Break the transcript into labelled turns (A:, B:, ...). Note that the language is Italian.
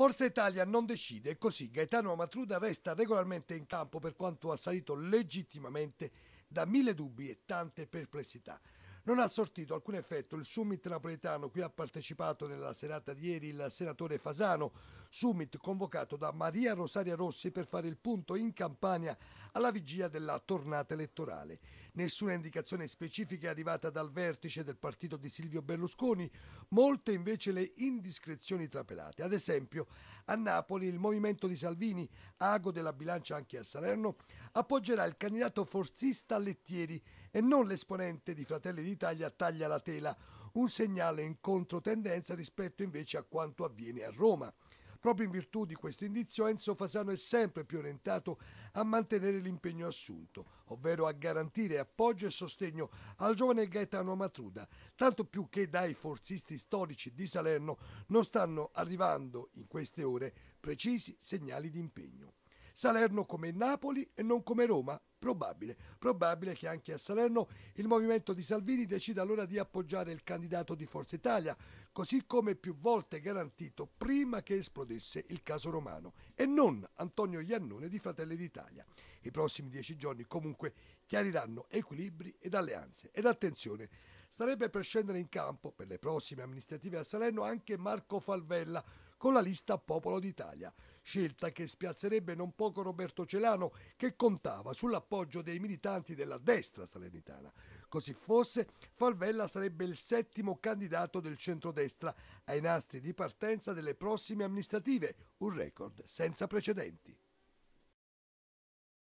A: Forza Italia non decide e così Gaetano Amatruda resta regolarmente in campo per quanto assalito legittimamente da mille dubbi e tante perplessità. Non ha sortito alcun effetto il summit napoletano cui ha partecipato nella serata di ieri il senatore Fasano, summit convocato da Maria Rosaria Rossi per fare il punto in campagna alla vigilia della tornata elettorale. Nessuna indicazione specifica è arrivata dal vertice del partito di Silvio Berlusconi, molte invece le indiscrezioni trapelate. Ad esempio, a Napoli il movimento di Salvini, ago della bilancia anche a Salerno, appoggerà il candidato forzista Lettieri e non l'esponente di Fratelli d'Italia Taglia la Tela, un segnale in controtendenza rispetto invece a quanto avviene a Roma. Proprio in virtù di questo indizio Enzo Fasano è sempre più orientato a mantenere l'impegno assunto, ovvero a garantire appoggio e sostegno al giovane Gaetano Matruda, tanto più che dai forzisti storici di Salerno non stanno arrivando in queste ore precisi segnali di impegno. Salerno come Napoli e non come Roma? Probabile. Probabile che anche a Salerno il movimento di Salvini decida allora di appoggiare il candidato di Forza Italia, così come più volte garantito prima che esplodesse il caso romano, e non Antonio Iannone di Fratelli d'Italia. I prossimi dieci giorni comunque chiariranno equilibri ed alleanze. Ed attenzione, starebbe per scendere in campo per le prossime amministrative a Salerno anche Marco Falvella con la lista Popolo d'Italia scelta che spiazzerebbe non poco Roberto Celano, che contava sull'appoggio dei militanti della destra salernitana. Così fosse, Falvella sarebbe il settimo candidato del centrodestra ai nastri di partenza delle prossime amministrative, un record senza precedenti.